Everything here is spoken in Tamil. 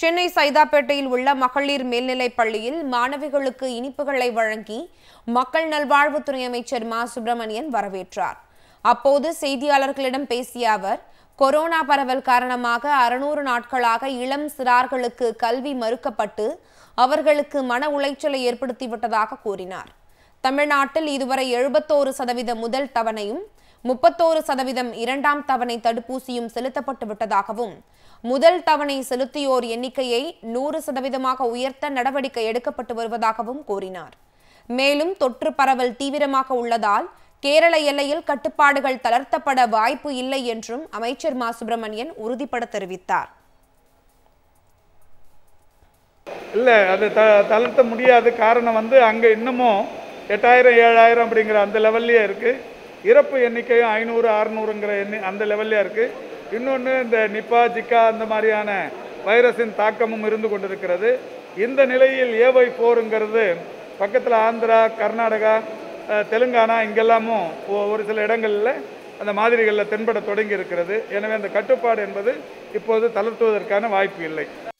சென்னை சைதாப்பேட்டையில் உள்ள மகளிர் மேல்நிலைப் பள்ளியில் மாணவிகளுக்கு இனிப்புகளை வழங்கி மக்கள் நல்வாழ்வுத்துறை அமைச்சர் மா சுப்பிரமணியன் வரவேற்றார் அப்போது செய்தியாளர்களிடம் பேசிய அவர் கொரோனா பரவல் காரணமாக அறுநூறு நாட்களாக இளம் சிறார்களுக்கு கல்வி மறுக்கப்பட்டு அவர்களுக்கு மன உளைச்சலை ஏற்படுத்திவிட்டதாக கூறினார் தமிழ்நாட்டில் இதுவரை எழுபத்தோரு சதவீத முதல் தவணையும் முப்பத்தோரு சதவீதம் இரண்டாம் தவணை தடுப்பூசியும் செலுத்தப்பட்டு விட்டதாகவும் முதல் தவணை செலுத்தியோர் எண்ணிக்கையை நூறு சதவீதமாக உயர்த்த நடவடிக்கை எடுக்கப்பட்டு வருவதாகவும் கூறினார் மேலும் தொற்று பரவல் தீவிரமாக உள்ளதால் கேரள எல்லையில் கட்டுப்பாடுகள் தளர்த்தப்பட வாய்ப்பு இல்லை என்றும் அமைச்சர் மா சுப்பிரமணியன் உறுதிபட தெரிவித்தார் இல்லை அது த தளர்த்த முடியாத காரணம் வந்து அங்கே இன்னமும் எட்டாயிரம் ஏழாயிரம் அப்படிங்கிற அந்த லெவல்லையே இருக்குது இறப்பு எண்ணிக்கையும் ஐநூறு அறுநூறுங்கிற எண்ணி அந்த லெவல்லே இருக்குது இன்னொன்று இந்த நிப்பா ஜிக்கா அந்த மாதிரியான வைரஸின் தாக்கமும் இருந்து கொண்டிருக்கிறது இந்த நிலையில் ஏவை ஃபோருங்கிறது பக்கத்தில் ஆந்திரா கர்நாடகா தெலுங்கானா இங்கெல்லாமும் ஒரு சில இடங்களில் அந்த மாதிரிகளில் தென்பட தொடங்கி இருக்கிறது எனவே அந்த கட்டுப்பாடு என்பது இப்போது தளர்த்துவதற்கான வாய்ப்பு இல்லை